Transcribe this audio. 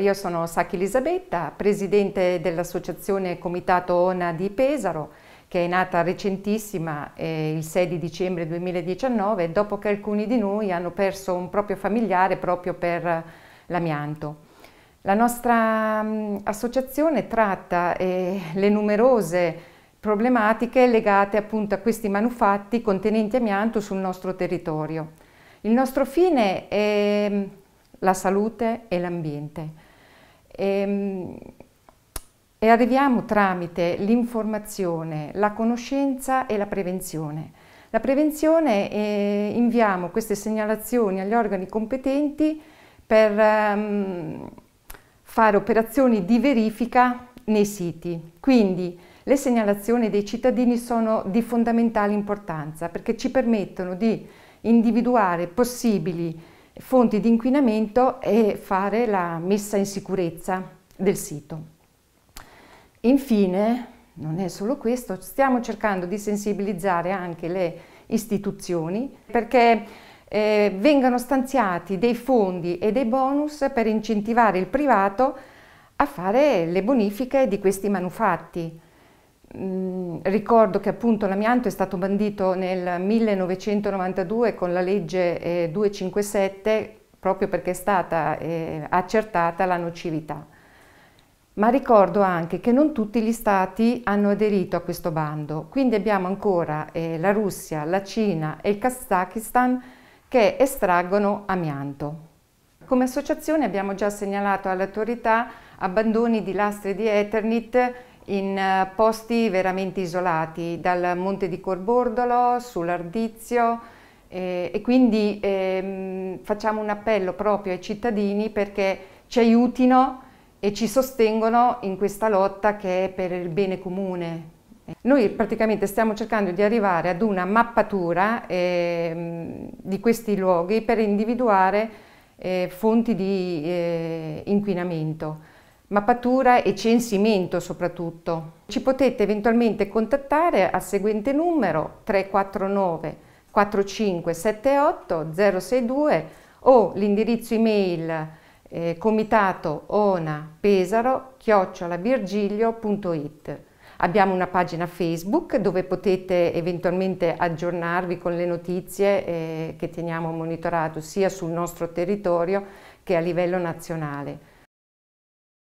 Io sono Sacchi Elisabetta, presidente dell'associazione Comitato ONA di Pesaro, che è nata recentissima eh, il 6 di dicembre 2019, dopo che alcuni di noi hanno perso un proprio familiare proprio per l'amianto. La nostra mh, mm, associazione tratta eh, le numerose problematiche legate appunto a questi manufatti contenenti amianto sul nostro territorio. Il nostro fine è mm, la salute e l'ambiente. E, ehm, e arriviamo tramite l'informazione, la conoscenza e la prevenzione. La prevenzione è, eh, inviamo queste segnalazioni agli organi competenti per ehm, fare operazioni di verifica nei siti. Quindi le segnalazioni dei cittadini sono di fondamentale importanza perché ci permettono di individuare possibili fonti di inquinamento e fare la messa in sicurezza del sito. Infine, non è solo questo, stiamo cercando di sensibilizzare anche le istituzioni perché eh, vengano stanziati dei fondi e dei bonus per incentivare il privato a fare le bonifiche di questi manufatti ricordo che appunto l'amianto è stato bandito nel 1992 con la legge 257 eh, proprio perché è stata eh, accertata la nocività. Ma ricordo anche che non tutti gli stati hanno aderito a questo bando, quindi abbiamo ancora eh, la Russia, la Cina e il Kazakistan che estraggono amianto. Come associazione abbiamo già segnalato alle autorità abbandoni di lastre di Eternit in eh, posti veramente isolati, dal Monte di Corbordolo, sull'Ardizio eh, e quindi ehm, facciamo un appello proprio ai cittadini perché ci aiutino e ci sostengono in questa lotta che è per il bene comune. Noi praticamente stiamo cercando di arrivare ad una mappatura eh, di questi luoghi per individuare eh, fonti di eh, inquinamento mappatura e censimento soprattutto. Ci potete eventualmente contattare al seguente numero 349 4578 062 o l'indirizzo email eh, comitato ona pesaro chiocciolavirgilio.it. Abbiamo una pagina Facebook dove potete eventualmente aggiornarvi con le notizie eh, che teniamo monitorato sia sul nostro territorio che a livello nazionale.